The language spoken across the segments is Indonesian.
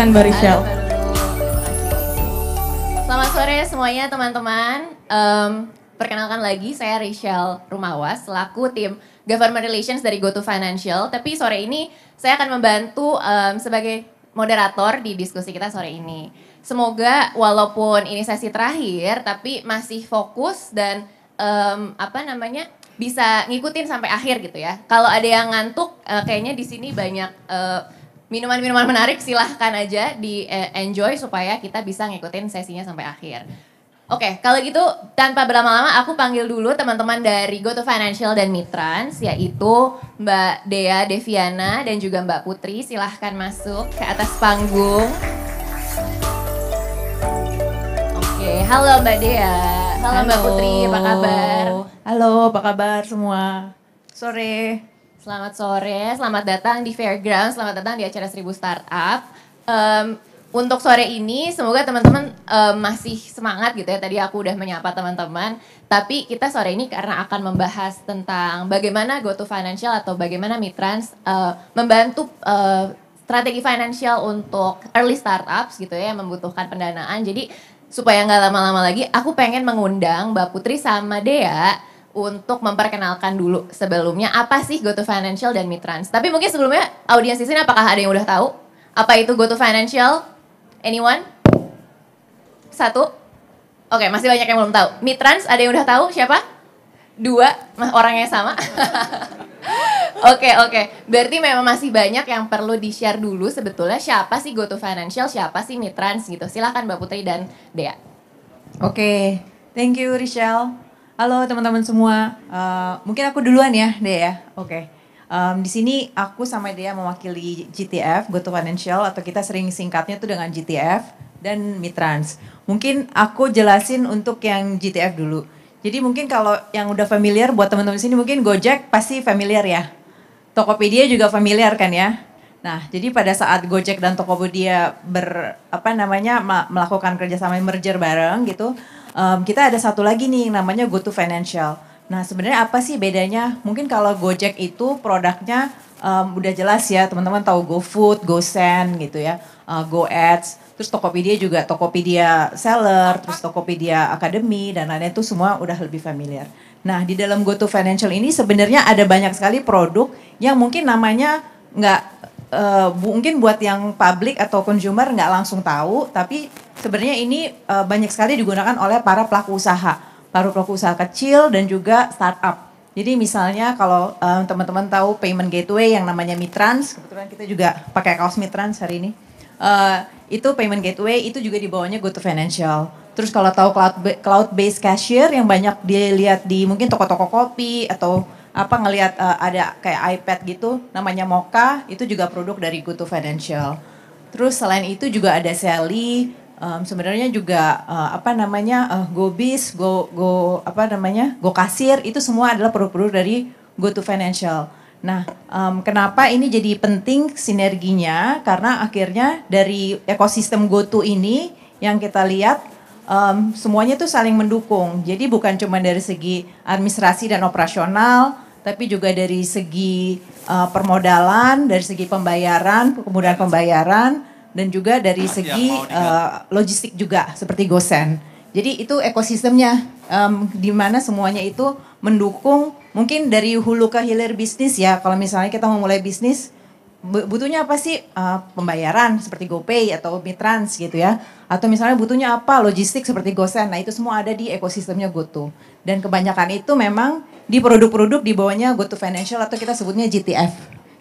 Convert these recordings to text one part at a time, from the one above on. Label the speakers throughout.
Speaker 1: silakan Mbak
Speaker 2: Selamat sore semuanya teman-teman. Um, perkenalkan lagi saya Rishel Rumawas selaku tim Government Relations dari GoTo Financial. Tapi sore ini saya akan membantu um, sebagai moderator di diskusi kita sore ini. Semoga walaupun ini sesi terakhir tapi masih fokus dan um, apa namanya bisa ngikutin sampai akhir gitu ya. Kalau ada yang ngantuk uh, kayaknya di sini banyak uh, minuman-minuman menarik silahkan aja di eh, enjoy supaya kita bisa ngikutin sesinya sampai akhir. Oke, okay, kalau gitu tanpa berlama-lama aku panggil dulu teman-teman dari GoTo Financial dan Mitrans yaitu Mbak Dea Deviana dan juga Mbak Putri. Silahkan masuk ke atas panggung. Oke, okay, halo Mbak Dea. Halo, halo Mbak Putri, apa kabar?
Speaker 1: Halo, apa kabar semua?
Speaker 2: Sore. Selamat sore, selamat datang di Fairground, selamat datang di acara Seribu Startup. Um, untuk sore ini semoga teman-teman um, masih semangat gitu ya. Tadi aku udah menyapa teman-teman, tapi kita sore ini karena akan membahas tentang bagaimana GoTo Financial atau bagaimana Mitrans uh, membantu uh, strategi financial untuk early startups gitu ya yang membutuhkan pendanaan. Jadi supaya nggak lama-lama lagi, aku pengen mengundang Mbak Putri sama Dea untuk memperkenalkan dulu sebelumnya apa sih GoTo Financial dan Mitrans. Tapi mungkin sebelumnya audiens di sini apakah ada yang udah tahu apa itu GoTo Financial? Anyone? Satu? Oke, okay, masih banyak yang belum tahu. Mitrans ada yang udah tahu siapa? Dua orang yang sama. Oke oke, okay. berarti memang masih banyak yang perlu di share dulu sebetulnya siapa sih GoTo Financial, siapa sih Mitrans gitu. silakan Mbak Putri dan Dea. Oke, okay. thank you Richelle. Halo teman-teman semua, uh, mungkin aku duluan ya deh ya, oke.
Speaker 1: Okay. Um, di sini aku sama dia mewakili GTF, GoTo Financial atau kita sering singkatnya tuh dengan GTF dan Mitrans. Mungkin aku jelasin untuk yang GTF dulu. Jadi mungkin kalau yang udah familiar buat teman-teman di sini mungkin Gojek pasti familiar ya. Tokopedia juga familiar kan ya. Nah, jadi pada saat Gojek dan Tokopedia ber apa namanya melakukan kerjasama merger bareng gitu, um, kita ada satu lagi nih namanya GoTo Financial. Nah sebenarnya apa sih bedanya? Mungkin kalau Gojek itu produknya um, udah jelas ya teman-teman tahu GoFood, GoSend gitu ya, uh, GoAds. Terus Tokopedia juga Tokopedia Seller, terus Tokopedia Academy dan lainnya itu semua udah lebih familiar. Nah di dalam GoTo Financial ini sebenarnya ada banyak sekali produk yang mungkin namanya nggak uh, mungkin buat yang publik atau consumer nggak langsung tahu, tapi sebenarnya ini uh, banyak sekali digunakan oleh para pelaku usaha, para pelaku usaha kecil dan juga startup. Jadi misalnya kalau um, teman-teman tahu payment gateway yang namanya Mitrans, kebetulan kita juga pakai kaos Mitrans hari ini. Uh, itu payment gateway itu juga dibawanya GoTo Financial. Terus kalau tahu cloud cloud based cashier yang banyak dilihat di mungkin toko-toko kopi atau apa ngelihat uh, ada kayak iPad gitu namanya Moka itu juga produk dari GoTo Financial. Terus selain itu juga ada Sally, um, sebenarnya juga uh, apa namanya uh, go bis, go go apa namanya go kasir itu semua adalah produk-produk dari go to financial. Nah, um, kenapa ini jadi penting sinerginya? Karena akhirnya dari ekosistem go to ini yang kita lihat um, semuanya itu saling mendukung. Jadi bukan cuma dari segi administrasi dan operasional, tapi juga dari segi uh, permodalan, dari segi pembayaran, kemudian pembayaran, dan juga dari segi uh, logistik juga seperti Gosen. Jadi itu ekosistemnya um, di mana semuanya itu mendukung mungkin dari hulu ke hilir bisnis ya. Kalau misalnya kita mau mulai bisnis butuhnya apa sih uh, pembayaran seperti GoPay atau Mitrans gitu ya atau misalnya butuhnya apa logistik seperti Gosen nah itu semua ada di ekosistemnya GoTo dan kebanyakan itu memang di produk-produk di bawahnya GoTo Financial atau kita sebutnya GTF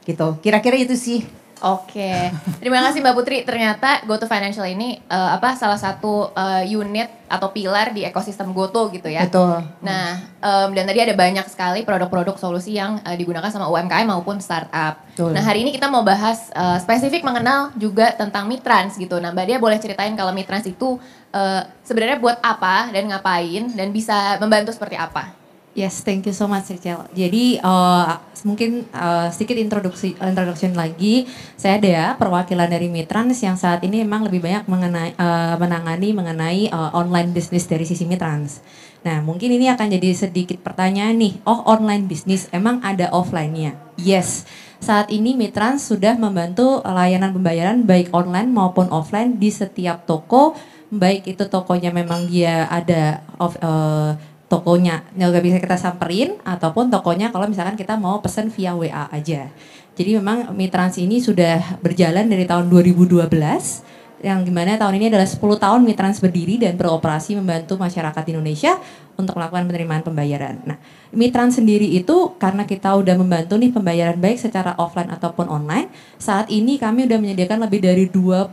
Speaker 1: gitu kira-kira itu sih
Speaker 2: Oke, terima kasih Mbak Putri. Ternyata GoTo Financial ini uh, apa salah satu uh, unit atau pilar di ekosistem GoTo gitu ya. Betul. Nah, um, dan tadi ada banyak sekali produk-produk solusi yang uh, digunakan sama UMKM maupun startup. Betul. Nah, hari ini kita mau bahas uh, spesifik mengenal juga tentang Mitrans gitu. Nah, Mbak Dia boleh ceritain kalau Mitrans itu uh, sebenarnya buat apa dan ngapain dan bisa membantu seperti apa? Yes, thank you
Speaker 3: so much Rachel. Jadi uh, mungkin uh, sedikit introduksi introduction lagi. Saya Dea, perwakilan dari Mitrans yang saat ini memang lebih banyak mengenai uh, eh, menangani mengenai uh, online bisnis dari sisi Mitrans. Nah, mungkin ini akan jadi sedikit pertanyaan nih. Oh, online bisnis emang ada offline-nya? Yes. Saat ini Mitrans sudah membantu layanan pembayaran baik online maupun offline di setiap toko, baik itu tokonya memang dia ada of, uh, tokonya nggak bisa kita samperin ataupun tokonya kalau misalkan kita mau pesen via WA aja. Jadi memang Mitrans ini sudah berjalan dari tahun 2012 yang gimana tahun ini adalah 10 tahun Mitrans berdiri dan beroperasi membantu masyarakat Indonesia untuk melakukan penerimaan pembayaran. Nah, Mitrans sendiri itu karena kita udah membantu nih pembayaran baik secara offline ataupun online, saat ini kami udah menyediakan lebih dari 20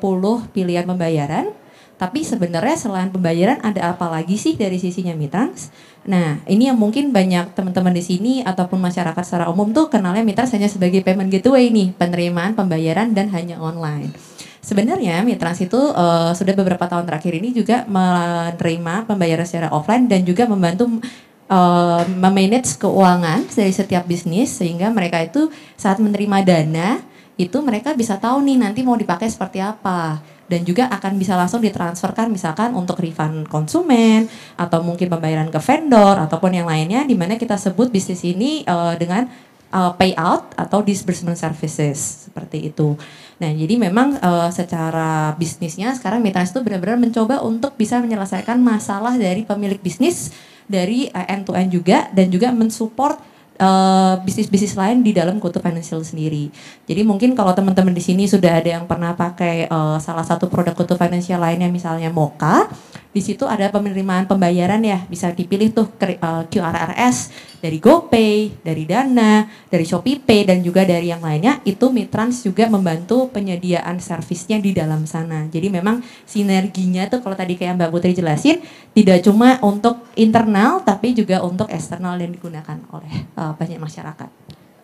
Speaker 3: pilihan pembayaran tapi sebenarnya selain pembayaran ada apa lagi sih dari sisinya Mitrans? Nah, ini yang mungkin banyak teman-teman di sini ataupun masyarakat secara umum tuh kenalnya Mitrans hanya sebagai payment gateway nih, penerimaan pembayaran dan hanya online. Sebenarnya Mitrans itu uh, sudah beberapa tahun terakhir ini juga menerima pembayaran secara offline dan juga membantu uh, memanage keuangan dari setiap bisnis sehingga mereka itu saat menerima dana itu mereka bisa tahu nih nanti mau dipakai seperti apa dan juga akan bisa langsung ditransferkan misalkan untuk refund konsumen atau mungkin pembayaran ke vendor ataupun yang lainnya di mana kita sebut bisnis ini uh, dengan uh, payout atau disbursement services seperti itu. Nah, jadi memang uh, secara bisnisnya sekarang Mitras itu benar-benar mencoba untuk bisa menyelesaikan masalah dari pemilik bisnis dari uh, end to end juga dan juga mensupport Eh, bisnis-bisnis uh, lain di dalam Kutu Financial sendiri. Jadi mungkin kalau teman-teman di sini sudah ada yang pernah pakai uh, salah satu produk Kutu Financial lainnya misalnya Moka, di situ ada penerimaan pembayaran ya, bisa dipilih tuh uh, eh, QRRS dari GoPay, dari Dana, dari ShopeePay dan juga dari yang lainnya itu Mitrans juga membantu penyediaan servisnya di dalam sana. Jadi memang sinerginya tuh kalau tadi kayak Mbak Putri jelasin tidak cuma untuk internal tapi juga untuk eksternal yang digunakan oleh uh, banyak masyarakat.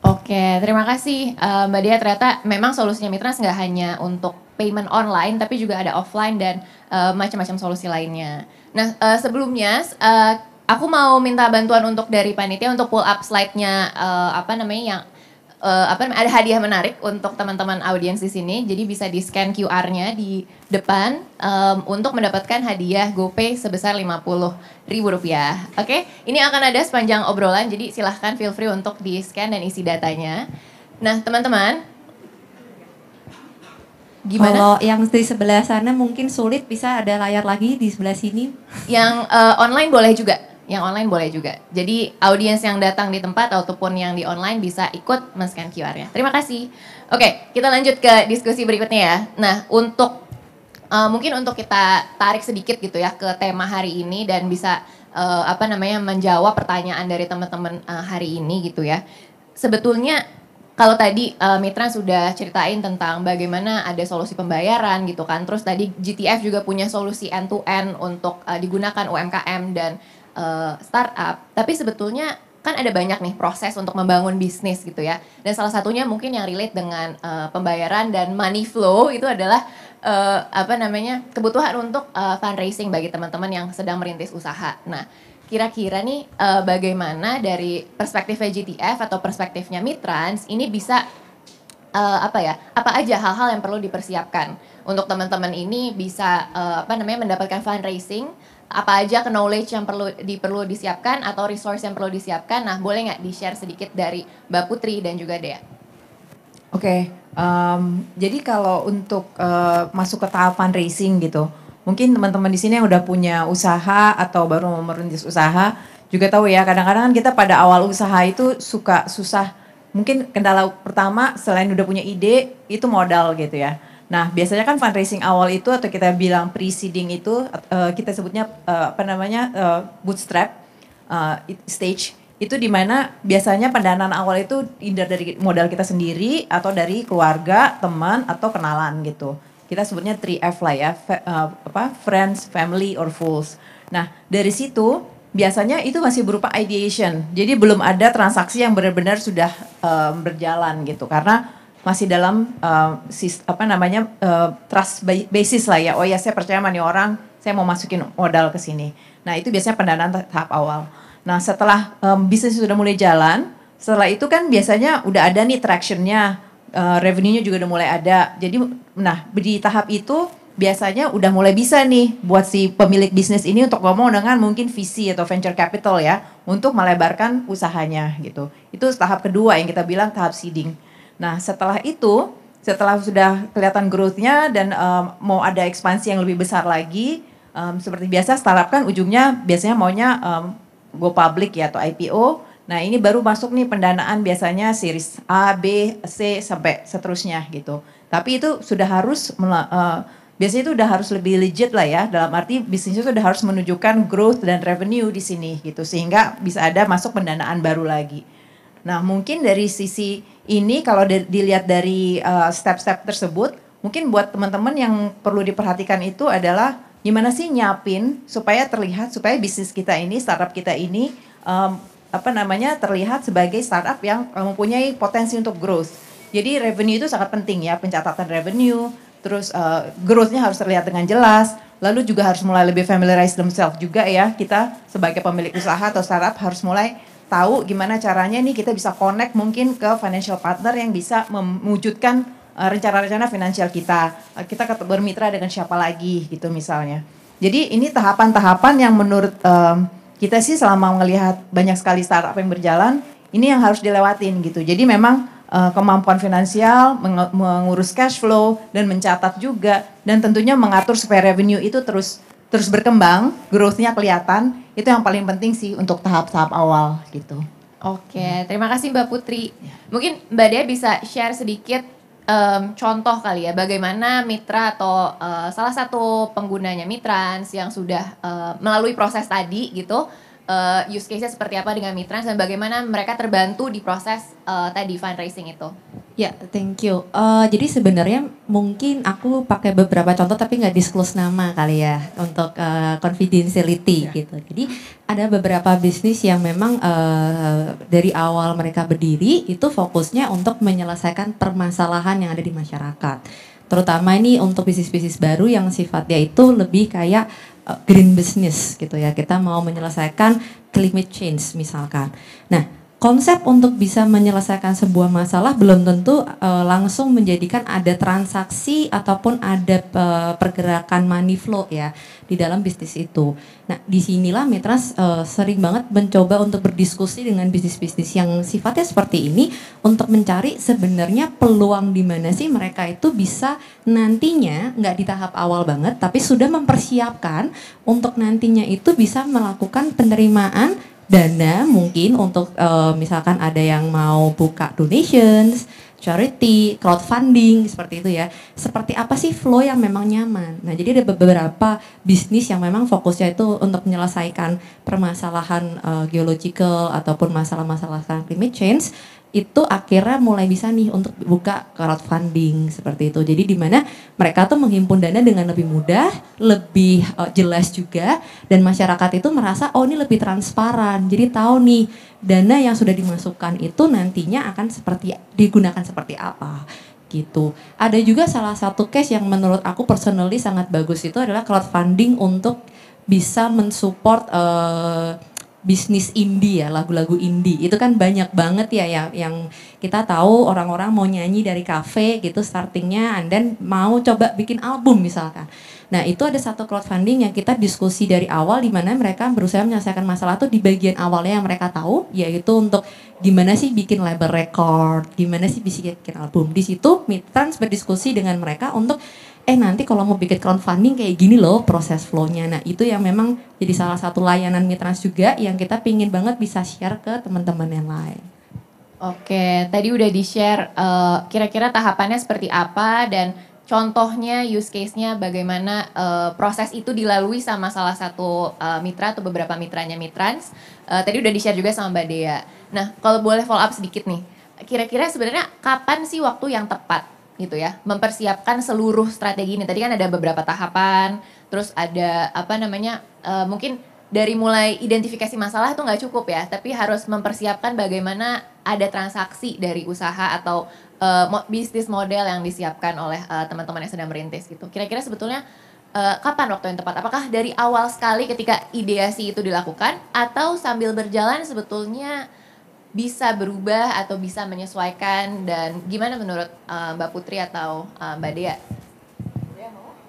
Speaker 3: Oke,
Speaker 2: terima kasih uh, Mbak Dia. Ternyata memang solusinya Mitrans nggak hanya untuk payment online, tapi juga ada offline dan uh, macam-macam solusi lainnya. Nah, uh, sebelumnya uh, aku mau minta bantuan untuk dari panitia untuk pull up slide-nya uh, apa namanya yang uh, apa ada hadiah menarik untuk teman-teman audiens di sini. Jadi bisa di scan QR-nya di depan um, untuk mendapatkan hadiah GoPay sebesar Rp50.000. Oke, okay? ini akan ada sepanjang obrolan. Jadi silahkan feel free untuk di scan dan isi datanya.
Speaker 3: Nah, teman-teman, Gimana? Kalau yang di sebelah sana mungkin sulit, bisa ada layar lagi di sebelah sini. Yang uh, online boleh juga
Speaker 2: yang online boleh juga. Jadi audiens yang datang di tempat ataupun yang di online bisa ikut men-scan QR-nya. Terima kasih. Oke, kita lanjut ke diskusi berikutnya ya. Nah, untuk uh, mungkin untuk kita tarik sedikit gitu ya ke tema hari ini dan bisa uh, apa namanya menjawab pertanyaan dari teman-teman uh, hari ini gitu ya. Sebetulnya kalau tadi uh, Mitra sudah ceritain tentang bagaimana ada solusi pembayaran gitu kan. Terus tadi GTF juga punya solusi end to end untuk uh, digunakan UMKM dan Eh, startup, tapi sebetulnya kan ada banyak nih proses untuk membangun bisnis gitu ya. Dan salah satunya mungkin yang relate dengan uh, pembayaran dan money flow itu adalah uh, apa namanya kebutuhan untuk uh, fundraising bagi teman-teman yang sedang merintis usaha. Nah, kira-kira nih uh, bagaimana dari perspektif GTF atau perspektifnya Mitrans ini bisa uh, apa ya apa aja hal-hal yang perlu dipersiapkan untuk teman-teman ini bisa uh, apa namanya mendapatkan fundraising apa aja knowledge yang perlu diperlu disiapkan atau resource yang perlu disiapkan nah boleh nggak di share sedikit dari Mbak Putri dan juga Dea oke
Speaker 1: okay. um, jadi kalau untuk uh, masuk ke tahap fundraising gitu mungkin teman-teman di sini yang udah punya usaha atau baru mau merintis usaha juga tahu ya kadang-kadang kan kita pada awal usaha itu suka susah mungkin kendala pertama selain udah punya ide itu modal gitu ya. Nah, biasanya kan fundraising awal itu atau kita bilang preceding itu uh, kita sebutnya uh, apa namanya uh, bootstrap uh, stage itu di mana biasanya pendanaan awal itu indah dari modal kita sendiri atau dari keluarga, teman atau kenalan gitu. Kita sebutnya 3F lah ya, fa, uh, apa friends, family or fools. Nah, dari situ biasanya itu masih berupa ideation. Jadi belum ada transaksi yang benar-benar sudah um, berjalan gitu karena masih dalam um, sis, apa namanya uh, trust basis lah ya. Oh ya saya percaya mani orang, saya mau masukin modal ke sini. Nah, itu biasanya pendanaan tahap awal. Nah, setelah um, bisnis sudah mulai jalan, setelah itu kan biasanya udah ada nih tractionnya, uh, revenue-nya juga udah mulai ada. Jadi, nah di tahap itu biasanya udah mulai bisa nih buat si pemilik bisnis ini untuk ngomong dengan mungkin visi atau venture capital ya untuk melebarkan usahanya gitu. Itu tahap kedua yang kita bilang tahap seeding. Nah, setelah itu, setelah sudah kelihatan growthnya dan um, mau ada ekspansi yang lebih besar lagi, um, seperti biasa startup kan ujungnya biasanya maunya um, go public ya atau IPO. Nah, ini baru masuk nih pendanaan biasanya series A, B, C sampai seterusnya gitu. Tapi itu sudah harus biasanya itu udah harus lebih legit lah ya dalam arti bisnisnya itu udah harus menunjukkan growth dan revenue di sini gitu sehingga bisa ada masuk pendanaan baru lagi. Nah mungkin dari sisi ini kalau dilihat dari eh, step-step uh, tersebut mungkin buat teman-teman yang perlu diperhatikan itu adalah gimana sih nyapin supaya terlihat supaya bisnis kita ini startup kita ini um, apa namanya terlihat sebagai startup yang mempunyai potensi untuk growth. Jadi revenue itu sangat penting ya, pencatatan revenue, terus uh, growth-nya harus terlihat dengan jelas, lalu juga harus mulai lebih familiarize themselves juga ya, kita sebagai pemilik usaha atau startup harus mulai tahu gimana caranya nih kita bisa connect mungkin ke financial partner yang bisa mewujudkan uh, rencana-rencana finansial kita, uh, kita bermitra dengan siapa lagi gitu misalnya. Jadi ini tahapan-tahapan yang menurut um, kita sih selama melihat banyak sekali startup yang berjalan, ini yang harus dilewatin gitu. Jadi memang Eh, kemampuan finansial, mengurus cash flow dan mencatat juga dan tentunya mengatur supaya revenue itu terus terus berkembang, growth-nya kelihatan. Itu yang paling penting sih untuk tahap-tahap awal
Speaker 2: gitu. Oke, terima kasih Mbak Putri. Ya. Mungkin Mbak Dea bisa share sedikit um, contoh kali ya bagaimana mitra atau uh, salah satu penggunanya Mitrans yang sudah uh, melalui proses tadi gitu uh, use case-nya seperti apa dengan mitra dan bagaimana mereka terbantu di proses uh, tadi fundraising itu.
Speaker 3: Ya, yeah, thank you. Uh, jadi sebenarnya mungkin aku pakai beberapa contoh tapi nggak disclose nama kali ya untuk uh, confidentiality yeah. gitu. Jadi ada beberapa bisnis yang memang uh, dari awal mereka berdiri itu fokusnya untuk menyelesaikan permasalahan yang ada di masyarakat. Terutama ini untuk bisnis-bisnis baru yang sifatnya itu lebih kayak green business gitu ya. Kita mau menyelesaikan climate change misalkan. Nah, konsep untuk bisa menyelesaikan sebuah masalah belum tentu uh, langsung menjadikan ada transaksi ataupun ada uh, pergerakan money flow ya di dalam bisnis itu. Nah, disinilah Mitras uh, sering banget mencoba untuk berdiskusi dengan bisnis-bisnis yang sifatnya seperti ini untuk mencari sebenarnya peluang di mana sih mereka itu bisa nantinya nggak di tahap awal banget, tapi sudah mempersiapkan untuk nantinya itu bisa melakukan penerimaan dana mungkin untuk uh, misalkan ada yang mau buka donations, charity, crowdfunding seperti itu ya. Seperti apa sih flow yang memang nyaman? Nah, jadi ada beberapa bisnis yang memang fokusnya itu untuk menyelesaikan permasalahan uh, geological ataupun masalah-masalah climate change itu akhirnya mulai bisa nih untuk buka crowdfunding seperti itu. Jadi di mana mereka tuh menghimpun dana dengan lebih mudah, lebih uh, jelas juga dan masyarakat itu merasa oh ini lebih transparan. Jadi tahu nih dana yang sudah dimasukkan itu nantinya akan seperti digunakan seperti apa gitu. Ada juga salah satu case yang menurut aku personally sangat bagus itu adalah crowdfunding untuk bisa mensupport uh, bisnis indie ya lagu-lagu indie itu kan banyak banget ya ya yang kita tahu orang-orang mau nyanyi dari kafe gitu startingnya and then mau coba bikin album misalkan nah itu ada satu crowdfunding yang kita diskusi dari awal di mana mereka berusaha menyelesaikan masalah itu di bagian awalnya yang mereka tahu yaitu untuk gimana sih bikin label record gimana sih bisa bikin album di situ mitrans berdiskusi dengan mereka untuk eh nanti kalau mau bikin crowdfunding kayak gini loh proses flow-nya. Nah, itu yang memang jadi salah satu layanan Mitrans juga yang kita pingin banget bisa share ke teman-teman yang lain.
Speaker 2: Oke, tadi udah di-share uh, kira-kira tahapannya seperti apa dan contohnya use case-nya bagaimana uh, proses itu dilalui sama salah satu uh, mitra atau beberapa mitranya Mitrans. Uh, tadi udah di-share juga sama Mbak Dea. Nah, kalau boleh follow up sedikit nih. Kira-kira sebenarnya kapan sih waktu yang tepat gitu ya, mempersiapkan seluruh strategi ini. Tadi kan ada beberapa tahapan, terus ada apa namanya, uh, mungkin dari mulai identifikasi masalah itu nggak cukup ya, tapi harus mempersiapkan bagaimana ada transaksi dari usaha atau uh, bisnis model yang disiapkan oleh teman eh, teman-teman yang sedang merintis gitu. Kira-kira sebetulnya uh, kapan waktu yang tepat? Apakah dari awal sekali ketika ideasi itu dilakukan atau sambil berjalan sebetulnya bisa berubah atau bisa menyesuaikan dan gimana menurut uh, Mbak Putri atau uh, Mbak Dea?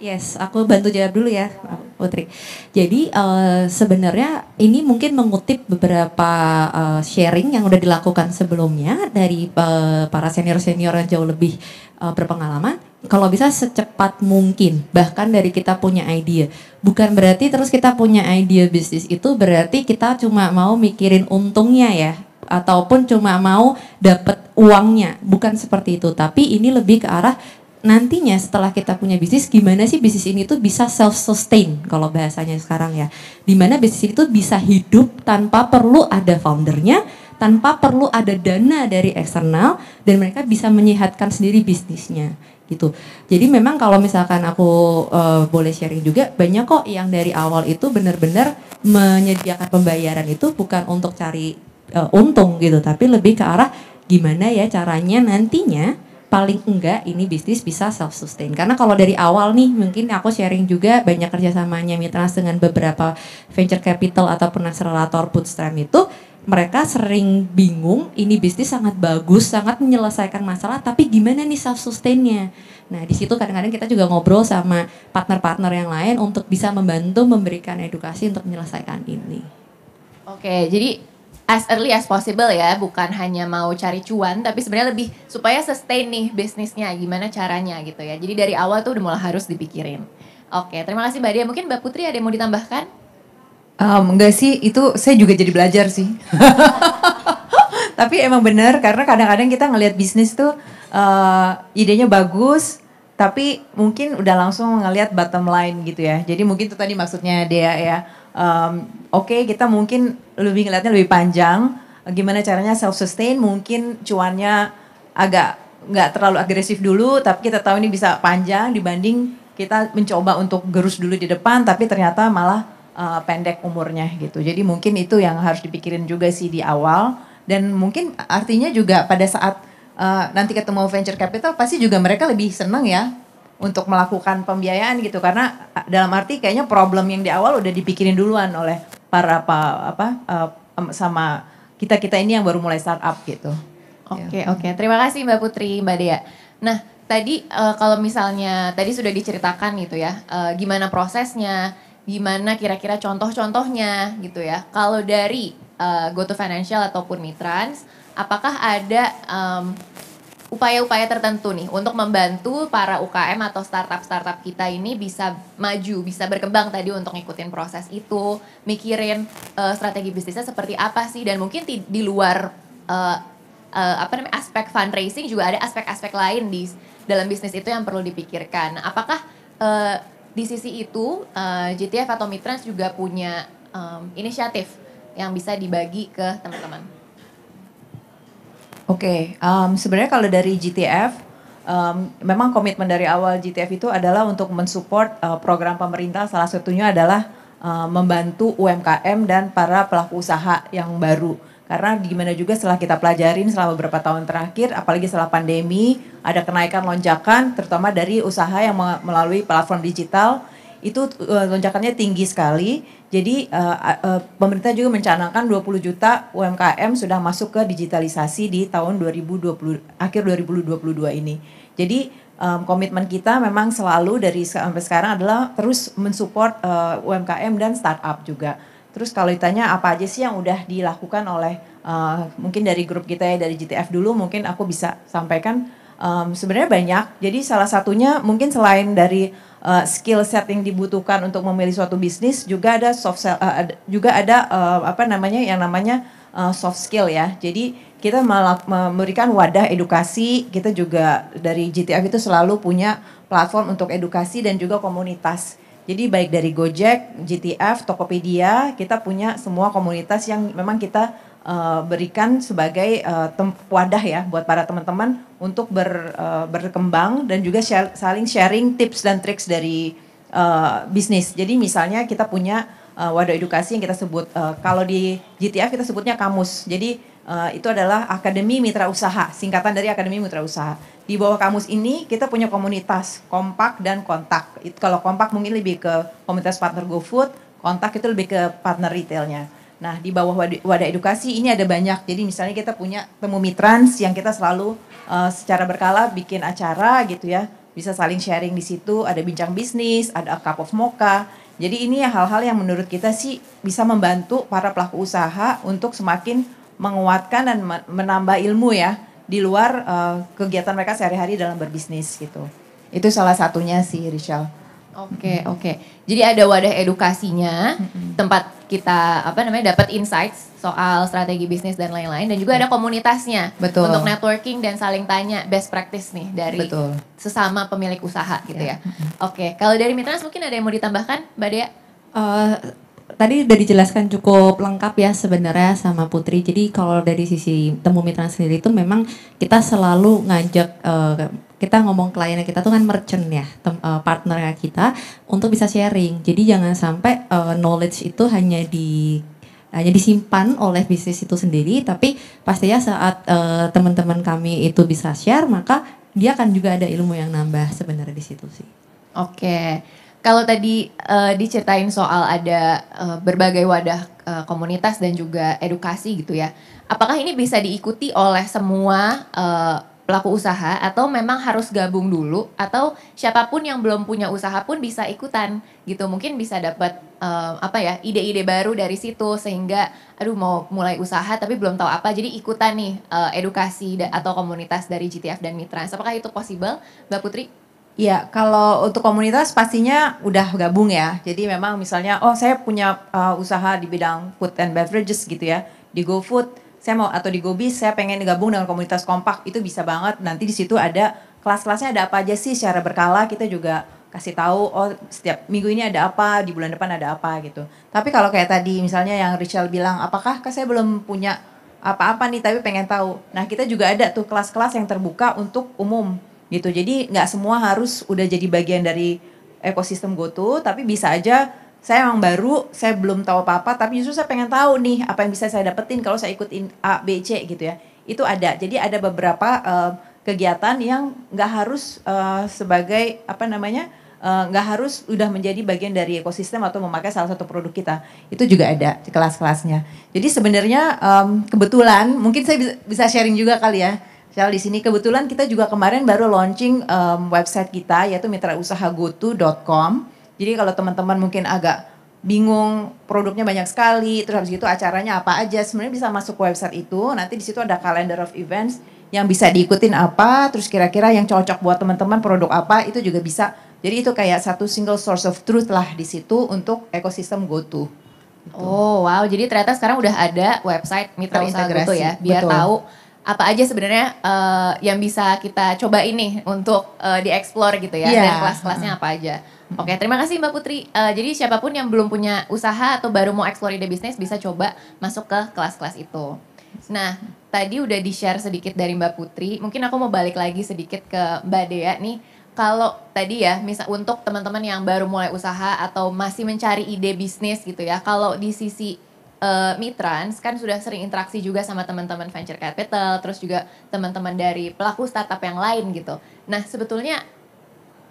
Speaker 3: Yes, aku bantu jawab dulu ya, Putri. Jadi uh, sebenarnya ini mungkin mengutip beberapa uh, sharing yang udah dilakukan sebelumnya dari uh, para senior-senior yang jauh lebih uh, berpengalaman. Kalau bisa secepat mungkin, bahkan dari kita punya ide. Bukan berarti terus kita punya ide bisnis itu berarti kita cuma mau mikirin untungnya ya ataupun cuma mau dapat uangnya bukan seperti itu tapi ini lebih ke arah nantinya setelah kita punya bisnis gimana sih bisnis ini tuh bisa self sustain kalau bahasanya sekarang ya dimana bisnis itu bisa hidup tanpa perlu ada foundernya tanpa perlu ada dana dari eksternal dan mereka bisa menyehatkan sendiri bisnisnya gitu. Jadi memang kalau misalkan aku uh, boleh sharing juga banyak kok yang dari awal itu benar-benar menyediakan pembayaran itu bukan untuk cari uh, untung gitu, tapi lebih ke arah gimana ya caranya nantinya paling enggak ini bisnis bisa self sustain karena kalau dari awal nih mungkin aku sharing juga banyak kerjasamanya Mitras dengan beberapa venture capital atau ataupun akselerator bootstrap itu mereka sering bingung ini bisnis sangat bagus sangat menyelesaikan masalah tapi gimana nih self sustainnya nah di situ kadang-kadang kita juga ngobrol sama partner-partner yang lain untuk bisa membantu memberikan edukasi untuk menyelesaikan ini
Speaker 2: oke jadi as early as possible ya, bukan hanya mau cari cuan, tapi sebenarnya lebih supaya sustain nih bisnisnya, gimana caranya gitu ya. Jadi dari awal tuh udah mulai harus dipikirin. Oke, terima kasih Mbak Dia. Mungkin Mbak Putri ada yang mau ditambahkan?
Speaker 1: Um, enggak sih, itu saya juga jadi belajar sih. tapi emang bener, karena kadang-kadang kita ngelihat bisnis tuh uh, idenya bagus, tapi mungkin udah langsung ngelihat bottom line gitu ya. Jadi mungkin itu tadi maksudnya Dea ya um, oke okay, kita mungkin lebih ngeliatnya lebih panjang gimana caranya self sustain mungkin cuannya agak nggak terlalu agresif dulu tapi kita tahu ini bisa panjang dibanding kita mencoba untuk gerus dulu di depan tapi ternyata malah uh, pendek umurnya gitu jadi mungkin itu yang harus dipikirin juga sih di awal dan mungkin artinya juga pada saat uh, nanti ketemu venture capital pasti juga mereka lebih seneng ya untuk melakukan pembiayaan gitu karena dalam arti kayaknya problem yang di awal udah dipikirin duluan oleh para apa apa eh, sama kita kita ini yang baru mulai startup gitu. Oke okay, ya. oke
Speaker 2: okay. terima kasih Mbak Putri Mbak Dea. Nah tadi uh, kalau misalnya tadi sudah diceritakan gitu ya uh, gimana prosesnya, gimana kira-kira contoh-contohnya gitu ya. Kalau dari uh, GoTo Financial ataupun Mitrans, apakah ada um, upaya-upaya tertentu nih untuk membantu para UKM atau startup-startup kita ini bisa maju, bisa berkembang tadi untuk ngikutin proses itu, mikirin uh, strategi bisnisnya seperti apa sih dan mungkin di, di luar uh, uh, apa namanya aspek fundraising juga ada aspek-aspek lain di dalam bisnis itu yang perlu dipikirkan. Apakah uh, di sisi itu uh, GTF atau Mitrans juga punya um, inisiatif yang bisa dibagi ke teman-teman?
Speaker 1: Oke, okay. um, sebenarnya kalau dari GTF, um, memang komitmen dari awal GTF itu adalah untuk mensupport uh, program pemerintah. Salah satunya adalah uh, membantu UMKM dan para pelaku usaha yang baru. Karena gimana juga setelah kita pelajarin selama beberapa tahun terakhir, apalagi setelah pandemi, ada kenaikan lonjakan, terutama dari usaha yang melalui platform digital itu uh, lonjakannya tinggi sekali. Jadi uh, uh, pemerintah juga mencanangkan 20 juta UMKM sudah masuk ke digitalisasi di tahun 2020 akhir 2022 ini. Jadi um, komitmen kita memang selalu dari sampai sekarang adalah terus mensupport uh, UMKM dan startup juga. Terus kalau ditanya apa aja sih yang udah dilakukan oleh uh, mungkin dari grup kita ya dari GTF dulu mungkin aku bisa sampaikan um, sebenarnya banyak. Jadi salah satunya mungkin selain dari uh, skill set yang dibutuhkan untuk memilih suatu bisnis juga ada soft sell, uh, juga ada uh, apa namanya yang namanya uh, soft skill ya. Jadi kita memberikan wadah edukasi, kita juga dari GTF itu selalu punya platform untuk edukasi dan juga komunitas. Jadi baik dari Gojek, GTF, Tokopedia, kita punya semua komunitas yang memang kita Eh, berikan sebagai uh, wadah ya buat para teman-teman untuk ber, uh, berkembang dan juga share, saling sharing tips dan triks dari uh, bisnis. Jadi misalnya kita punya uh, wadah edukasi yang kita sebut uh, kalau di GTF kita sebutnya kamus. Jadi uh, itu adalah Akademi Mitra Usaha, singkatan dari Akademi Mitra Usaha. Di bawah kamus ini kita punya komunitas kompak dan kontak. It, kalau kompak mungkin lebih ke komunitas partner GoFood, kontak itu lebih ke partner retailnya. Nah, di bawah wadah edukasi ini ada banyak. Jadi misalnya kita punya temu mitrans yang kita selalu uh, secara berkala bikin acara gitu ya. Bisa saling sharing di situ, ada bincang bisnis, ada a cup of mocha. Jadi ini hal-hal yang menurut kita sih bisa membantu para pelaku usaha untuk semakin menguatkan dan menambah ilmu ya di luar uh, kegiatan mereka sehari-hari dalam berbisnis gitu. Itu salah satunya sih, Rishal. Oke, okay, oke.
Speaker 2: Okay. Jadi ada wadah edukasinya, mm-hmm. tempat kita apa namanya dapat insights soal strategi bisnis dan lain-lain dan juga ada mm. komunitasnya Betul. untuk networking dan saling tanya best practice nih dari Betul. sesama pemilik usaha gitu yeah. ya. Mm-hmm. Oke, okay. kalau dari Mitras mungkin ada yang mau ditambahkan, Mbak Dea?
Speaker 3: Uh, tadi sudah dijelaskan cukup lengkap ya sebenarnya sama Putri. Jadi kalau dari sisi temu mitra sendiri itu memang kita selalu ngajak uh, kita ngomong kliennya kita tuh kan merchant ya, tem, uh, partnernya kita untuk bisa sharing. Jadi jangan sampai uh, knowledge itu hanya di hanya disimpan oleh bisnis itu sendiri, tapi pastinya saat uh, teman-teman kami itu bisa share, maka dia akan juga ada ilmu yang nambah sebenarnya di situ sih.
Speaker 2: Oke, kalau tadi uh, diceritain soal ada uh, berbagai wadah uh, komunitas dan juga edukasi gitu ya, apakah ini bisa diikuti oleh semua? Uh, pelaku usaha atau memang harus gabung dulu atau siapapun yang belum punya usaha pun bisa ikutan gitu mungkin bisa dapat um, apa ya ide-ide baru dari situ sehingga aduh mau mulai usaha tapi belum tahu apa jadi ikutan nih uh, edukasi atau komunitas dari GTF dan Mitra apakah itu possible Mbak Putri?
Speaker 1: Ya, kalau untuk komunitas pastinya udah gabung ya. Jadi memang misalnya, oh saya punya uh, usaha di bidang food and beverages gitu ya, di GoFood saya mau atau di Gobis saya pengen digabung dengan komunitas kompak itu bisa banget nanti di situ ada kelas-kelasnya ada apa aja sih secara berkala kita juga kasih tahu oh setiap minggu ini ada apa di bulan depan ada apa gitu tapi kalau kayak tadi misalnya yang Rachel bilang apakah saya belum punya apa-apa nih tapi pengen tahu nah kita juga ada tuh kelas-kelas yang terbuka untuk umum gitu jadi nggak semua harus udah jadi bagian dari ekosistem GoTo tapi bisa aja saya emang baru, saya belum tahu apa-apa, tapi justru saya pengen tahu nih apa yang bisa saya dapetin kalau saya ikutin A, B, C gitu ya. Itu ada. Jadi ada beberapa uh, kegiatan yang nggak harus uh, sebagai apa namanya eh, nggak uh, harus udah menjadi bagian dari ekosistem atau memakai salah satu produk kita itu juga ada di kelas-kelasnya jadi sebenarnya um, kebetulan mungkin saya bisa, sharing juga kali ya Misal di sini kebetulan kita juga kemarin baru launching um, website kita yaitu mitrausahagoto.com jadi kalau teman-teman mungkin agak bingung produknya banyak sekali terus habis itu acaranya apa aja sebenarnya bisa masuk ke website itu nanti di situ ada calendar of events yang bisa diikutin apa terus kira-kira yang cocok buat teman-teman produk apa itu juga bisa jadi itu kayak satu single source of
Speaker 2: truth lah di situ untuk ekosistem GoTo gitu. oh wow jadi ternyata sekarang udah ada website mitra usaha GoTo ya biar Betul. tahu apa aja sebenarnya uh, yang bisa kita coba ini untuk uh, eh, dieksplor gitu ya yeah. dan kelas-kelasnya apa aja Oke, okay, terima kasih Mbak Putri. Uh, jadi siapapun yang belum punya usaha atau baru mau explore ide bisnis bisa coba masuk ke kelas-kelas itu. Nah, tadi udah di-share sedikit dari Mbak Putri. Mungkin aku mau balik lagi sedikit ke Mbak Dea nih. Kalau tadi ya, misal untuk teman-teman yang baru mulai usaha atau masih mencari ide bisnis gitu ya. Kalau di sisi uh, Mitrans kan sudah sering interaksi juga sama teman-teman venture capital, terus juga teman-teman dari pelaku startup yang lain gitu. Nah, sebetulnya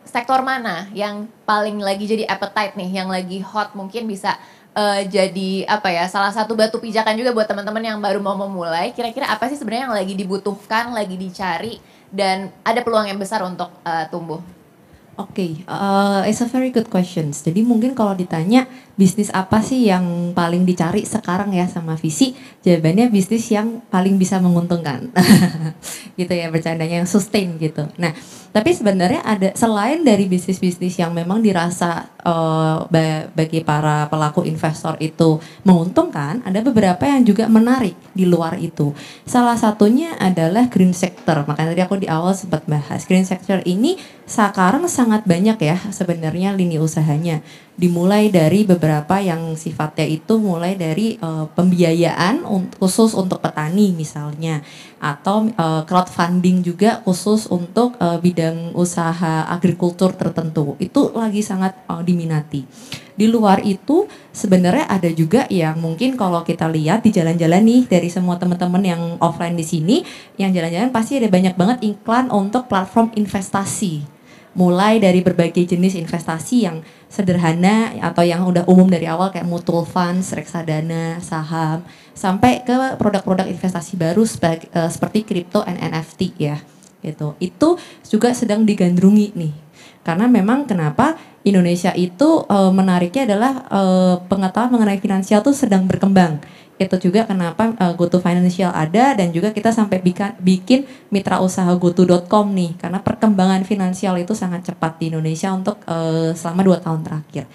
Speaker 2: sektor mana yang paling lagi jadi appetite nih, yang lagi hot mungkin bisa uh, jadi apa ya salah satu batu pijakan juga buat teman-teman yang baru mau memulai. Kira-kira apa sih sebenarnya yang lagi dibutuhkan, lagi dicari, dan ada peluang yang besar untuk uh, tumbuh?
Speaker 3: Oke, okay, uh, eh, it's a very good question. Jadi mungkin kalau ditanya bisnis apa sih yang paling dicari sekarang ya sama visi? Jawabannya bisnis yang paling bisa menguntungkan. gitu ya bercandanya yang sustain gitu. Nah, tapi sebenarnya ada selain dari bisnis-bisnis yang memang dirasa uh, bagi para pelaku investor itu menguntungkan, ada beberapa yang juga menarik di luar itu. Salah satunya adalah green sector. Makanya tadi aku di awal sempat bahas green sector ini sekarang sangat banyak ya sebenarnya lini usahanya dimulai dari beberapa yang sifatnya itu mulai dari uh, pembiayaan un khusus untuk petani misalnya atau uh, crowdfunding juga khusus untuk uh, bidang usaha agrikultur tertentu itu lagi sangat uh, diminati di luar itu sebenarnya ada juga yang mungkin kalau kita lihat di jalan-jalan nih dari semua teman-teman yang offline di sini yang jalan-jalan pasti ada banyak banget iklan untuk platform investasi mulai dari berbagai jenis investasi yang sederhana atau yang udah umum dari awal kayak mutual funds, reksadana, saham, sampai ke produk-produk investasi baru eh, seperti crypto and NFT ya gitu. Itu juga sedang digandrungi nih. Karena memang kenapa Indonesia itu e, menariknya adalah e, pengetahuan mengenai finansial itu sedang berkembang itu juga kenapa uh, GoTo Financial ada dan juga kita sampai bikin, bikin mitra usaha goto.com nih karena perkembangan finansial itu sangat cepat di Indonesia untuk uh, selama dua tahun terakhir.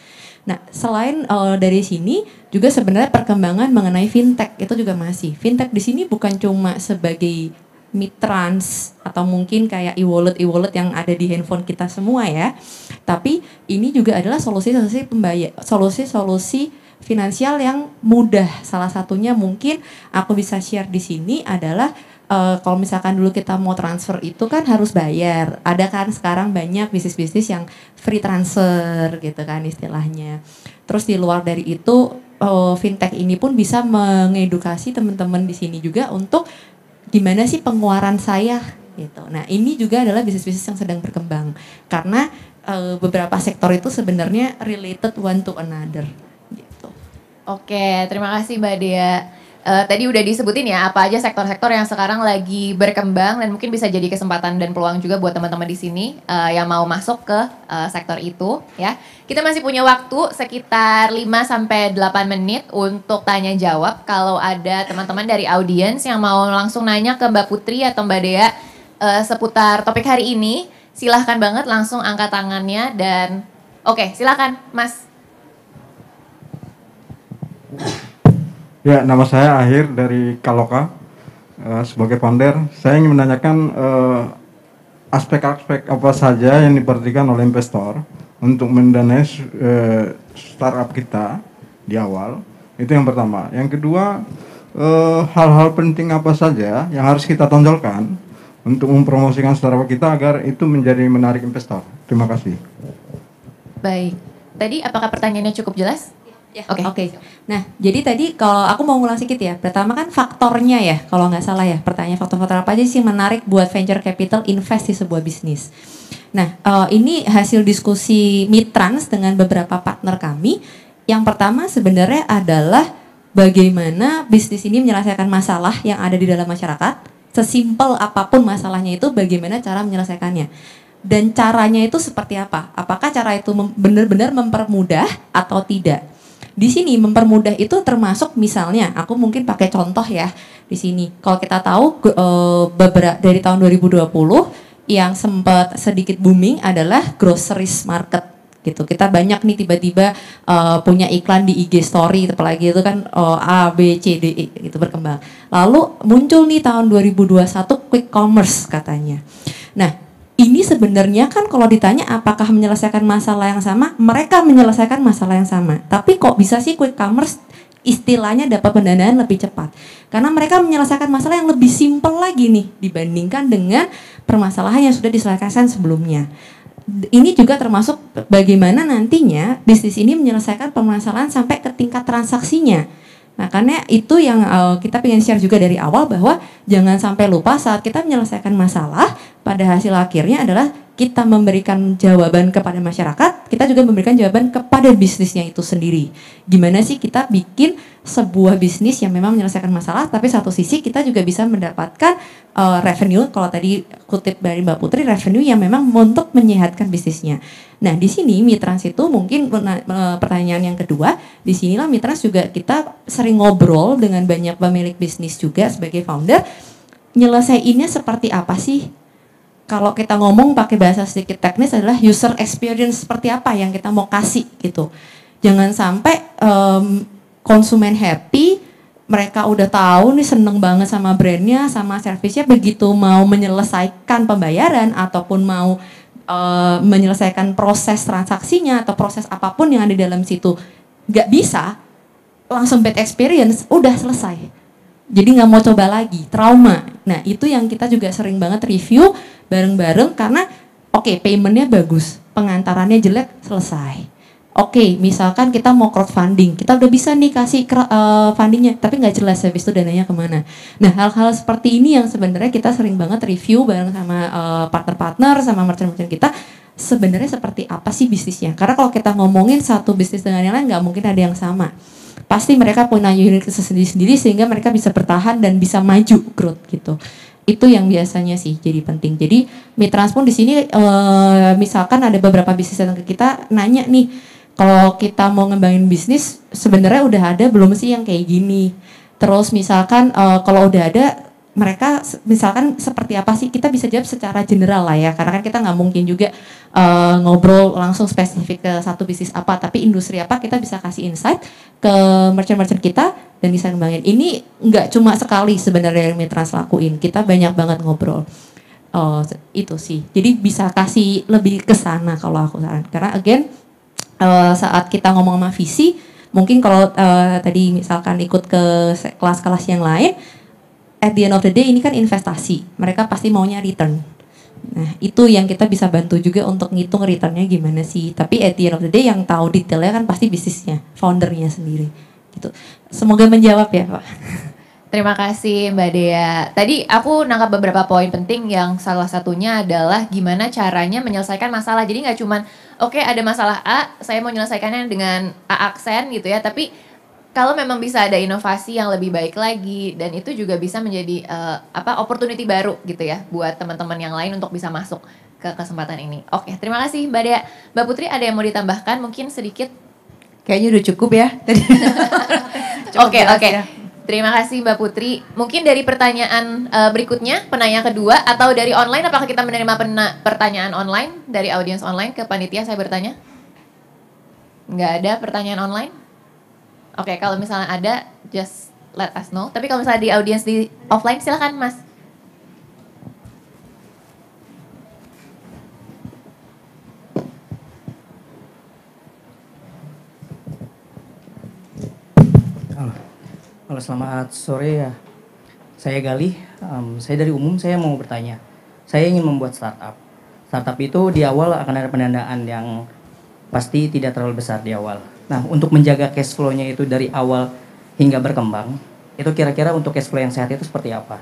Speaker 3: Nah, selain uh, dari sini juga sebenarnya perkembangan mengenai fintech itu juga masih. Fintech di sini bukan cuma sebagai mitrans atau mungkin kayak e-wallet e-wallet yang ada di handphone kita semua ya. Tapi ini juga adalah solusi-solusi pembayar solusi-solusi finansial yang mudah. Salah satunya mungkin aku bisa share di sini adalah uh, kalau misalkan dulu kita mau transfer itu kan harus bayar. Ada kan sekarang banyak bisnis-bisnis yang free transfer gitu kan istilahnya. Terus di luar dari itu uh, fintech ini pun bisa mengedukasi teman-teman di sini juga untuk gimana sih pengeluaran saya gitu. Nah, ini juga adalah bisnis-bisnis yang sedang berkembang karena eh, beberapa sektor itu sebenarnya related one to another.
Speaker 2: Oke, terima kasih Mbak Dea. Uh, tadi udah disebutin ya apa aja sektor-sektor yang sekarang lagi berkembang dan mungkin bisa jadi kesempatan dan peluang juga buat teman-teman di sini uh, yang mau masuk ke uh, sektor itu ya. Kita masih punya waktu sekitar 5 sampai 8 menit untuk tanya jawab kalau ada teman-teman dari audiens yang mau langsung nanya ke Mbak Putri atau Mbak Dea uh, seputar topik hari ini, silahkan banget langsung angkat tangannya dan oke, okay, silahkan Mas.
Speaker 3: Ya, nama saya Akhir dari Kaloka. Eh, sebagai founder, saya ingin menanyakan eh, aspek-aspek uh, apa saja yang diperhatikan oleh investor untuk mendanai uh, startup kita di awal. Itu yang pertama. Yang kedua, hal-hal uh, penting apa saja yang harus kita tonjolkan untuk mempromosikan startup kita agar itu menjadi menarik investor. Terima kasih. Baik. Tadi apakah pertanyaannya cukup jelas? Ya, oke. Okay. Okay. Nah, jadi tadi kalau aku mau ngulang sedikit ya. Pertama kan faktornya ya, kalau nggak salah ya. Pertanyaan faktor-faktor apa aja sih menarik buat venture capital invest di sebuah bisnis? Nah, uh, ini hasil diskusi Mitrans dengan beberapa partner kami. Yang pertama sebenarnya adalah bagaimana bisnis ini menyelesaikan masalah yang ada di dalam masyarakat. Sesimpel apapun masalahnya itu, bagaimana cara menyelesaikannya dan caranya itu seperti apa? Apakah cara itu benar-benar mempermudah atau tidak? di sini mempermudah itu termasuk misalnya aku mungkin pakai contoh ya di sini. Kalau kita tahu eh, beberapa dari tahun 2020 yang sempat sedikit booming adalah groceries market gitu. Kita banyak nih tiba-tiba uh, punya iklan di IG story apalagi itu kan uh, A B C D E gitu berkembang. Lalu muncul nih tahun 2021 quick commerce katanya. Nah, ini sebenarnya kan kalau ditanya apakah menyelesaikan masalah yang sama, mereka menyelesaikan masalah yang sama. Tapi kok bisa sih quick commerce istilahnya dapat pendanaan lebih cepat? Karena mereka menyelesaikan masalah yang lebih simpel lagi nih dibandingkan dengan permasalahan yang sudah diselesaikan sebelumnya. Ini juga termasuk bagaimana nantinya bisnis ini menyelesaikan permasalahan sampai ke tingkat transaksinya Makanya nah, itu yang uh, kita ingin share juga dari awal bahwa jangan sampai lupa saat kita menyelesaikan masalah pada hasil akhirnya adalah kita memberikan jawaban kepada masyarakat, kita juga memberikan jawaban kepada bisnisnya itu sendiri. Gimana sih kita bikin sebuah bisnis yang memang menyelesaikan masalah, tapi satu sisi kita juga bisa mendapatkan uh, revenue. Kalau tadi kutip dari Mbak Putri, revenue yang memang untuk menyehatkan bisnisnya. Nah, di sini Mitrans itu mungkin eh, pertanyaan yang kedua, di sinilah Mitrans juga kita sering ngobrol dengan banyak pemilik bisnis juga sebagai founder. Nyelesainnya seperti apa sih? kalau kita ngomong pakai bahasa sedikit teknis adalah user experience seperti apa yang kita mau kasih gitu. Jangan sampai um, konsumen happy, mereka udah tahu nih seneng banget sama brandnya, sama servisnya begitu mau menyelesaikan pembayaran ataupun mau uh, menyelesaikan proses transaksinya atau proses apapun yang ada di dalam situ nggak bisa, langsung bad experience, udah selesai. Jadi nggak mau coba lagi, trauma. Nah itu yang kita juga sering banget review bareng-bareng karena oke okay, paymentnya bagus, pengantarannya jelek selesai. Oke, okay, misalkan kita mau crowdfunding, kita udah bisa nih kasih uh, fundingnya, tapi nggak jelas habis itu dananya kemana. Nah, hal-hal seperti ini yang sebenarnya kita sering banget review bareng sama eh, partner-partner, uh, sama merchant-merchant kita, sebenarnya seperti apa sih bisnisnya. Karena kalau kita ngomongin satu bisnis dengan yang lain, nggak mungkin ada yang sama pasti mereka punya unit sendiri-sendiri sehingga mereka bisa bertahan dan bisa maju growth gitu itu yang biasanya sih jadi penting. Jadi Mitrans pun di sini e, misalkan ada beberapa bisnis yang ke kita nanya nih kalau kita mau ngembangin bisnis sebenarnya udah ada belum sih yang kayak gini. Terus misalkan e, kalau udah ada mereka misalkan seperti apa sih kita bisa jawab secara general lah ya karena kan kita nggak mungkin juga uh, ngobrol langsung spesifik ke satu bisnis apa tapi industri apa kita bisa kasih insight ke merchant-merchant kita dan bisa ngembangin ini nggak cuma sekali sebenarnya yang Mitrans lakuin kita banyak banget ngobrol uh, itu sih jadi bisa kasih lebih ke sana kalau aku saran karena again uh, saat kita ngomong sama visi mungkin kalau uh, tadi misalkan ikut ke kelas-kelas yang lain at the end of the day ini kan investasi mereka pasti maunya return nah itu yang kita bisa bantu juga untuk ngitung returnnya gimana sih tapi at the end of the day yang tahu detailnya kan pasti bisnisnya foundernya sendiri gitu semoga menjawab ya pak
Speaker 2: Terima kasih Mbak Dea. Tadi aku nangkap beberapa poin penting yang salah satunya adalah gimana caranya menyelesaikan masalah. Jadi nggak cuman oke okay, ada masalah A, saya mau menyelesaikannya dengan A aksen gitu ya, tapi kalau memang bisa ada inovasi yang lebih baik lagi dan itu juga bisa menjadi uh, apa opportunity baru gitu ya buat teman-teman yang lain untuk bisa masuk ke kesempatan ini. Oke, terima kasih Mbak Dea. Mbak Putri ada yang mau ditambahkan mungkin sedikit? Kayaknya udah cukup ya tadi. Oke, oke. Ya. Terima kasih Mbak Putri. Mungkin dari pertanyaan uh, berikutnya, penanya kedua atau dari online apakah kita menerima pertanyaan online dari audiens online ke panitia saya bertanya? Nggak ada pertanyaan online? Oke, okay, kalau misalnya ada, just let us know. Tapi kalau misalnya di audiens di offline, silakan, Mas.
Speaker 3: Halo. Halo, selamat sore ya. Saya Galih, um, saya dari umum, saya mau bertanya. Saya ingin membuat startup. Startup itu di awal akan ada pendanaan yang pasti tidak terlalu besar di awal Nah, untuk menjaga cash flow-nya itu dari awal hingga berkembang, itu kira-kira untuk cash flow yang sehat itu seperti apa?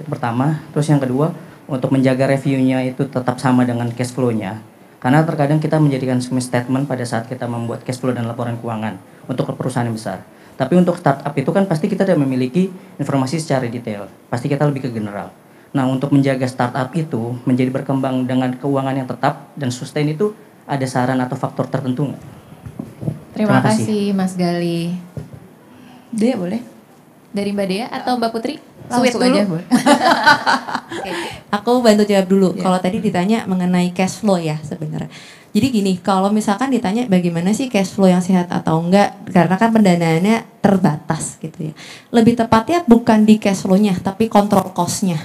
Speaker 3: Itu pertama, terus yang kedua, untuk menjaga revenue-nya itu tetap sama dengan cash flow-nya. Karena terkadang kita menjadikan semi statement pada saat kita membuat cash flow dan laporan keuangan untuk perusahaan yang besar. Tapi untuk startup itu kan pasti kita tidak memiliki informasi secara detail. Pasti kita lebih ke general. Nah, untuk menjaga startup itu menjadi berkembang dengan keuangan yang tetap dan sustain itu ada saran atau faktor tertentu nggak? Terima, Terima kasih.
Speaker 2: kasih Mas Gali. Dea boleh? Dari Mbak Dea atau Mbak Putri? Sweet dulu. aja boleh.
Speaker 3: Aku bantu jawab dulu. Yeah. Kalau tadi ditanya mengenai cash flow ya sebenarnya. Jadi gini, kalau misalkan ditanya bagaimana sih cash flow yang sehat atau enggak, karena kan pendanaannya terbatas gitu ya. Lebih tepatnya bukan di cash flow-nya, tapi kontrol cost-nya.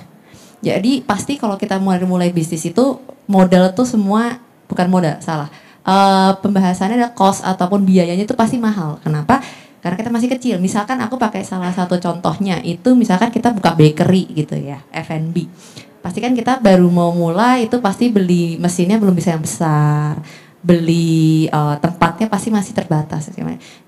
Speaker 3: Jadi pasti kalau kita mulai mulai bisnis itu modal tuh semua bukan modal salah Eh, pembahasannya adalah cost ataupun biayanya itu pasti mahal. Kenapa? Karena kita masih kecil. Misalkan aku pakai salah satu contohnya itu misalkan kita buka bakery gitu ya, F&B. Pasti kan kita baru mau mulai itu pasti beli mesinnya belum bisa yang besar beli uh, tempatnya pasti masih terbatas.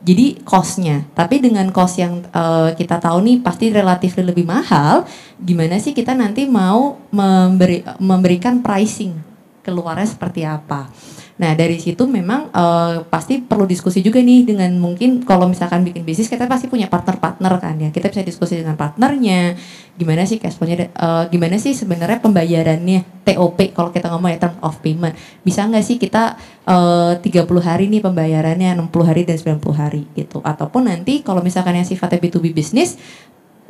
Speaker 3: Jadi costnya, tapi dengan cost yang uh, kita tahu nih pasti relatif lebih mahal. Gimana sih kita nanti mau memberi, memberikan pricing keluarnya seperti apa? Nah dari situ memang uh, pasti perlu diskusi juga nih dengan mungkin kalau misalkan bikin bisnis kita pasti punya partner-partner kan ya. Kita bisa diskusi dengan partnernya, gimana sih cashflownya, uh, eh, gimana sih sebenarnya pembayarannya TOP kalau kita ngomong ya term of payment. Bisa nggak sih kita eh, uh, 30 hari nih pembayarannya, 60 hari dan 90 hari gitu. Ataupun nanti kalau misalkan yang sifatnya B2B bisnis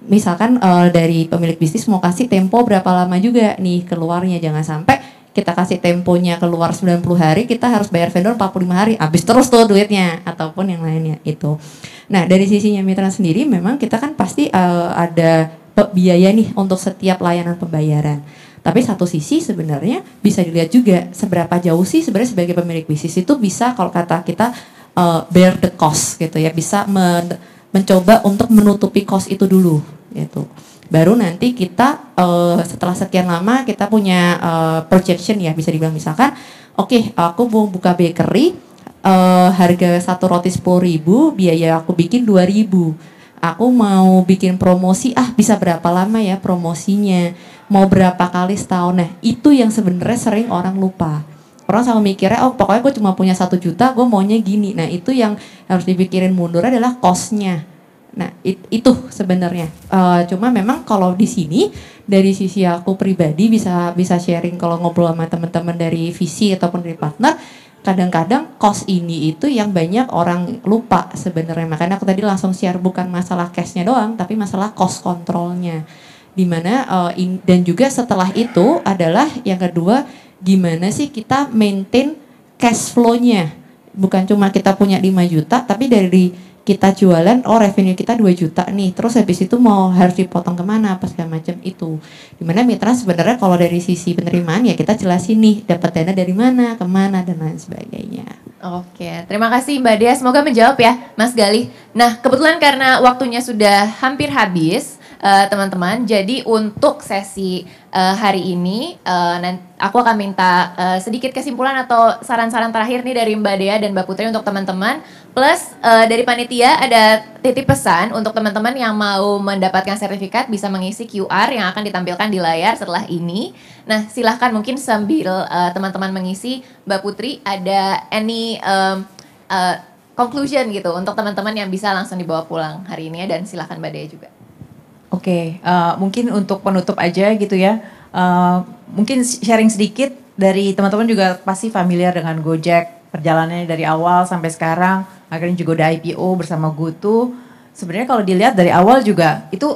Speaker 3: misalkan uh, dari pemilik bisnis mau kasih tempo berapa lama juga nih keluarnya jangan sampai kita kasih temponya keluar 90 hari, kita harus bayar vendor 45 hari, habis terus tuh duitnya ataupun yang lainnya itu. Nah, dari sisinya mitra sendiri memang kita kan pasti uh, ada biaya nih untuk setiap layanan pembayaran. Tapi satu sisi sebenarnya bisa dilihat juga seberapa jauh sih sebenarnya sebagai pemilik bisnis itu bisa kalau kata kita uh, bear the cost gitu ya, bisa men mencoba untuk menutupi cost itu dulu gitu baru nanti kita uh, setelah sekian lama kita punya uh, projection ya bisa dibilang misalkan oke okay, aku mau buka bakery uh, harga satu roti sepuluh ribu biaya aku bikin dua ribu aku mau bikin promosi ah bisa berapa lama ya promosinya mau berapa kali setahun nah itu yang sebenarnya sering orang lupa orang sama mikirnya oh pokoknya gue cuma punya satu juta gue maunya gini nah itu yang harus dipikirin mundur adalah costnya Nah, it, itu sebenarnya. Uh, cuma memang kalau di sini dari sisi aku pribadi bisa bisa sharing kalau ngobrol sama teman-teman dari visi ataupun dari partner, kadang-kadang cost ini itu yang banyak orang lupa sebenarnya. Makanya aku tadi langsung share bukan masalah cashnya doang, tapi masalah cost kontrolnya. Dimana uh, eh, in, dan juga setelah itu adalah yang kedua gimana sih kita maintain cash flow-nya. Bukan cuma kita punya 5 juta, tapi dari kita jualan oh revenue kita 2 juta nih terus habis itu mau harus dipotong kemana apa segala macam itu dimana mitra sebenarnya kalau dari sisi penerimaan ya kita jelasin nih dapat dana dari mana kemana dan lain sebagainya
Speaker 2: oke terima kasih mbak Dea semoga menjawab ya mas Galih nah kebetulan karena waktunya sudah hampir habis Eh, teman-teman. Uh, jadi untuk sesi uh, hari ini, uh, eh, nanti aku akan minta uh, sedikit kesimpulan atau saran-saran terakhir nih dari Mbak Dea dan Mbak Putri untuk teman-teman. Plus uh, dari panitia ada titip pesan untuk teman-teman yang mau mendapatkan sertifikat bisa mengisi QR yang akan ditampilkan di layar setelah ini. Nah silahkan mungkin sambil teman-teman uh, mengisi, Mbak Putri ada any um, uh, conclusion gitu untuk teman-teman yang bisa langsung dibawa pulang hari ini ya, dan silahkan Mbak Dea juga.
Speaker 1: Oke, okay. uh, eh, mungkin untuk penutup aja gitu ya. Uh, mungkin sharing sedikit dari teman-teman juga pasti familiar dengan Gojek, perjalanannya dari awal sampai sekarang, akhirnya juga udah IPO bersama Gutu. Sebenarnya kalau dilihat dari awal juga itu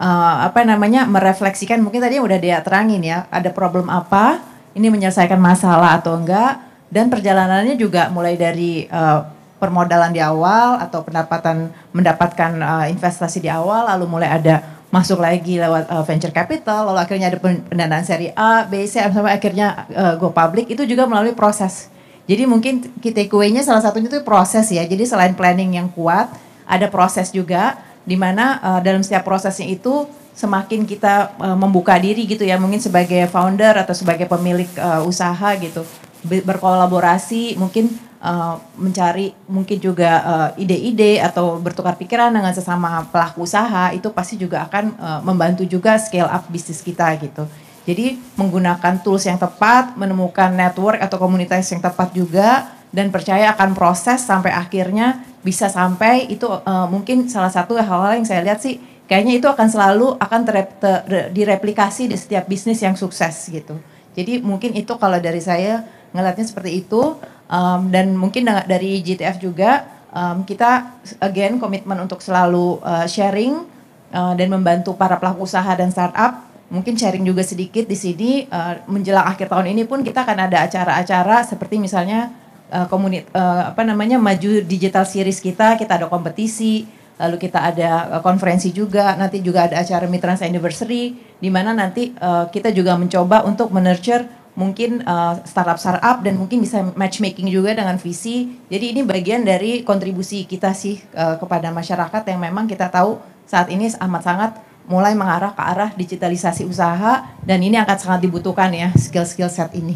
Speaker 1: uh, apa namanya merefleksikan mungkin tadi yang udah dia terangin ya, ada problem apa, ini menyelesaikan masalah atau enggak dan perjalanannya juga mulai dari uh, permodalan di awal atau pendapatan mendapatkan uh, investasi di awal lalu mulai ada masuk lagi lewat uh, venture capital lalu akhirnya ada pendanaan seri A, B, C sampai akhirnya uh, go public itu juga melalui proses. Jadi mungkin kita kuenya salah satunya itu proses ya. Jadi selain planning yang kuat, ada proses juga di mana uh, dalam setiap prosesnya itu semakin kita uh, membuka diri gitu ya mungkin sebagai founder atau sebagai pemilik uh, usaha gitu berkolaborasi mungkin uh, mencari mungkin juga eh, ide-ide uh, atau bertukar pikiran dengan sesama pelaku usaha itu pasti juga akan uh, membantu juga scale up bisnis kita gitu. Jadi menggunakan tools yang tepat, menemukan network atau komunitas yang tepat juga dan percaya akan proses sampai akhirnya bisa sampai itu uh, mungkin salah satu hal-hal yang saya lihat sih kayaknya itu akan selalu akan ter ter, direplikasi di setiap bisnis yang sukses gitu. Jadi mungkin itu kalau dari saya ngelihatnya seperti itu Um, dan mungkin dari GTF juga um, kita again komitmen untuk selalu uh, sharing uh, dan membantu para pelaku usaha dan startup. Mungkin sharing juga sedikit di sini uh, menjelang akhir tahun ini pun kita akan ada acara-acara seperti misalnya uh, komunit uh, apa namanya maju digital series kita, kita ada kompetisi, lalu kita ada konferensi juga, nanti juga ada acara Mitrans Anniversary di mana nanti uh, kita juga mencoba untuk menurture mungkin startup eh, startup startup dan mungkin bisa matchmaking juga dengan visi. Jadi ini bagian dari kontribusi kita sih uh, kepada masyarakat yang memang kita tahu saat ini amat sangat mulai mengarah ke arah digitalisasi usaha dan ini akan sangat dibutuhkan ya skill-skill
Speaker 3: set ini.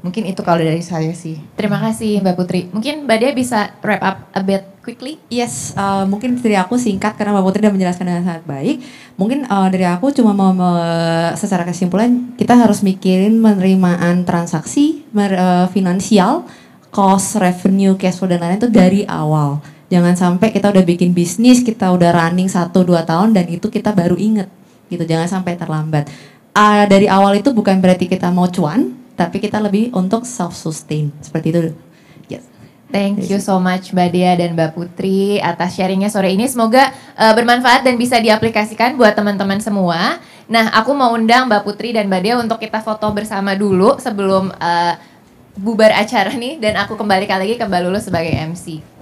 Speaker 3: Mungkin itu kalau dari saya sih. Terima kasih Mbak Putri. Mungkin Mbak Dea bisa wrap up a bit quickly. Yes, uh, mungkin dari aku singkat karena Mbak Putri sudah menjelaskan dengan sangat baik. Mungkin uh, dari aku cuma mau me- secara kesimpulan kita harus mikirin penerimaan transaksi mer- uh, finansial, cost, revenue, cash flow dan lain-lain itu dari awal. Jangan sampai kita udah bikin bisnis, kita udah running 1 2 tahun dan itu kita baru inget gitu. Jangan sampai terlambat. Uh, dari awal itu bukan berarti kita mau cuan, tapi kita lebih untuk self sustain seperti itu yes. Thank you so much
Speaker 2: Mbak Dea dan Mbak Putri atas sharingnya sore ini. Semoga uh, bermanfaat dan bisa diaplikasikan buat teman-teman semua. Nah, aku mau undang Mbak Putri dan Mbak Dea untuk kita foto bersama dulu sebelum uh, bubar acara nih dan aku kembali lagi ke Mbak Lulu sebagai MC.